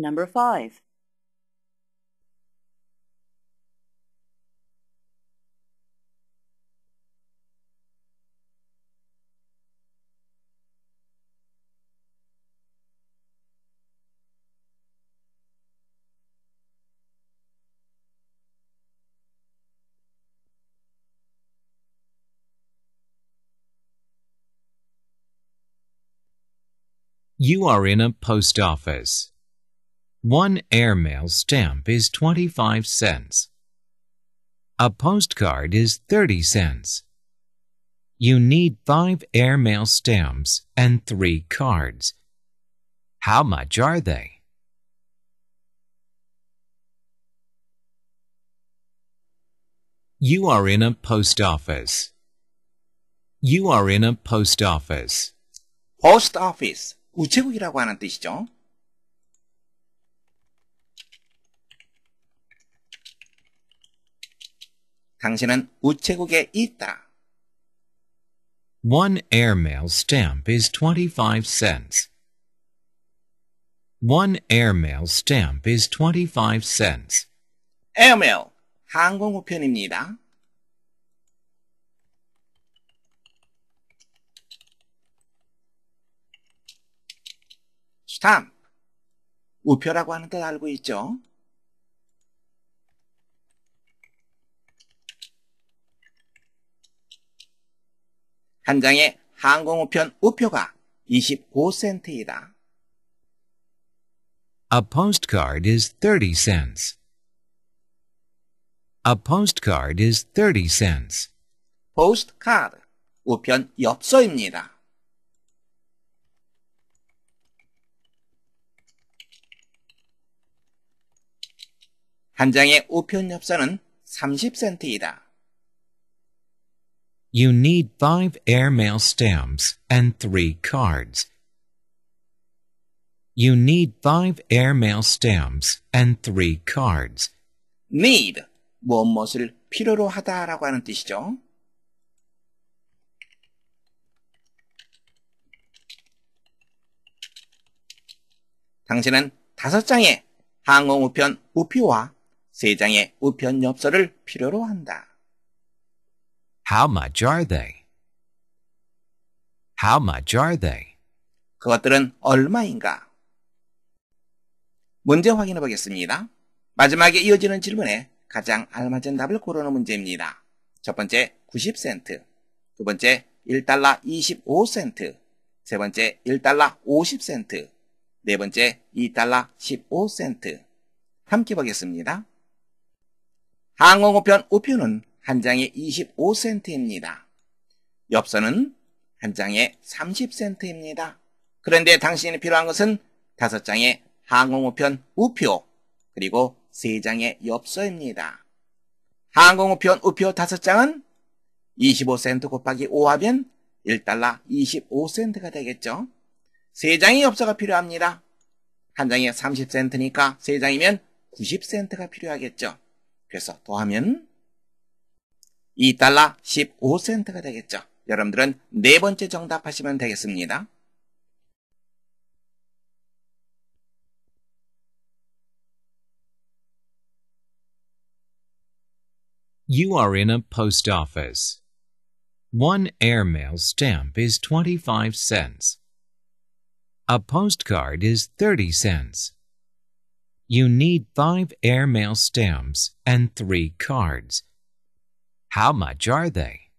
Number 5. You are in a post office. One airmail stamp is 25 cents. A postcard is 30 cents. You need five airmail stamps and three cards. How much are they? You are in a post office. You are in a post office. Post office. 우체국이라고 하는 뜻이죠. 당신은 우체국에 있다. One airmail stamp is 25 cents. One airmail stamp is 25 cents. airmail 항공우편입니다. 스탬프 우표라고 하는 뜻 알고 있죠? 한 장의 항공우편 우표가 25센트이다. A postcard is 30 cents. A postcard is 30 cents. postcard 우편 엽서입니다. 한 장의 우편 엽서는 30센트이다. you need five airmail stamps and three cards. You need five airmail stamps and three cards. need 무엇무엇을 필요로 하다라고 하는 뜻이죠. 당신은 다섯 장의 항공 우편 우표와 세 장의 우편 엽서를 필요로 한다. How much are they? How much are they? 그것들은 얼마인가? 문제 확인해 보겠습니다. 마지막에 이어지는 질문에 가장 알맞은 답을 고르는 문제입니다. 첫 번째 90센트, 두 번째 1달러 25센트, 세 번째 1달러 50센트, 네 번째 2달러 15센트. 함께 보겠습니다. 항공우편 우표는 한 장에 25센트입니다. 엽서는 한 장에 30센트입니다. 그런데 당신이 필요한 것은 다섯 장의 항공우편 우표 그리고 세 장의 엽서입니다. 항공우편 우표 다섯 장은 25센트 곱하기 5하면 1달러 25센트가 되겠죠. 세 장의 엽서가 필요합니다. 한 장에 30센트니까 세 장이면 90센트가 필요하겠죠. 그래서 더하면 2달러 15센트가 되겠죠. 여러분들은 네 번째 정답하시면 되겠습니다. You are in a post office. One airmail stamp is 25 cents. A postcard is 30 cents. You need five airmail stamps and three cards. How much are they?